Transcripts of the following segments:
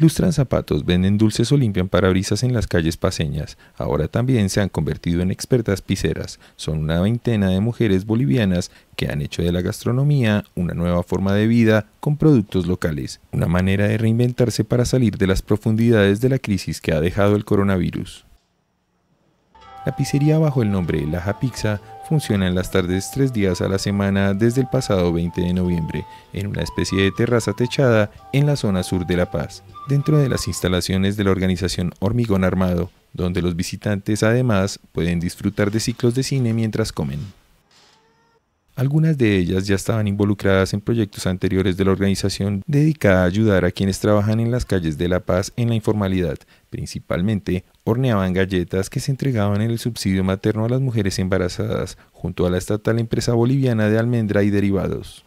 Lustran zapatos, venden dulces o limpian parabrisas en las calles paseñas. Ahora también se han convertido en expertas piceras. Son una veintena de mujeres bolivianas que han hecho de la gastronomía una nueva forma de vida con productos locales, una manera de reinventarse para salir de las profundidades de la crisis que ha dejado el coronavirus. La pizzería bajo el nombre La pizza funciona en las tardes tres días a la semana desde el pasado 20 de noviembre en una especie de terraza techada en la zona sur de La Paz, dentro de las instalaciones de la organización Hormigón Armado, donde los visitantes además pueden disfrutar de ciclos de cine mientras comen. Algunas de ellas ya estaban involucradas en proyectos anteriores de la organización dedicada a ayudar a quienes trabajan en las calles de La Paz en la informalidad. Principalmente, horneaban galletas que se entregaban en el subsidio materno a las mujeres embarazadas, junto a la estatal empresa boliviana de almendra y derivados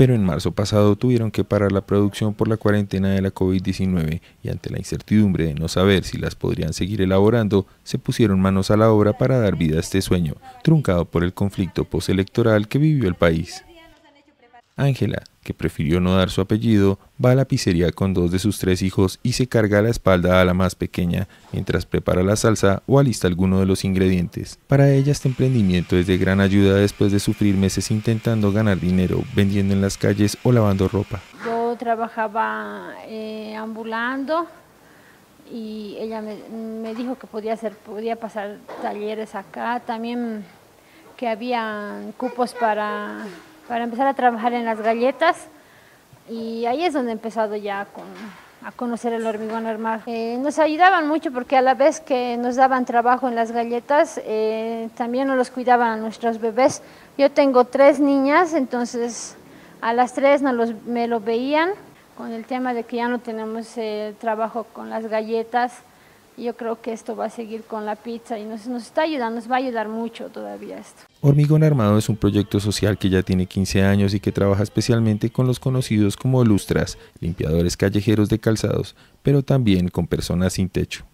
pero en marzo pasado tuvieron que parar la producción por la cuarentena de la COVID-19 y ante la incertidumbre de no saber si las podrían seguir elaborando, se pusieron manos a la obra para dar vida a este sueño, truncado por el conflicto postelectoral que vivió el país. Ángela, que prefirió no dar su apellido, va a la pizzería con dos de sus tres hijos y se carga la espalda a la más pequeña mientras prepara la salsa o alista alguno de los ingredientes. Para ella este emprendimiento es de gran ayuda después de sufrir meses intentando ganar dinero, vendiendo en las calles o lavando ropa. Yo trabajaba eh, ambulando y ella me, dijo que podía, hacer, podía pasar talleres acá, también que había cupos para para empezar a trabajar en las galletas y ahí es donde he empezado ya a conocer el hormigón armado. Eh, nos ayudaban mucho porque a la vez que nos daban trabajo en las galletas, eh, también nos los cuidaban a nuestros bebés. Yo tengo tres niñas, entonces a las tres no me lo veían con el tema de que ya no tenemos eh, trabajo con las galletas. Yo creo que esto va a seguir con la pizza y nos está ayudando, nos va a ayudar mucho todavía esto. Hormigón Armado es un proyecto social que ya tiene 15 años y que trabaja especialmente con los conocidos como lustras, limpiadores callejeros de calzados, pero también con personas sin techo.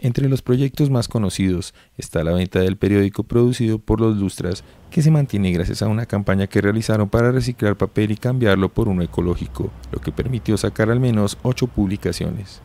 Entre los proyectos más conocidos está la venta del periódico producido por los lustras, que se mantiene gracias a una campaña que realizaron para reciclar papel y cambiarlo por uno ecológico, lo que permitió sacar al menos 8 publicaciones.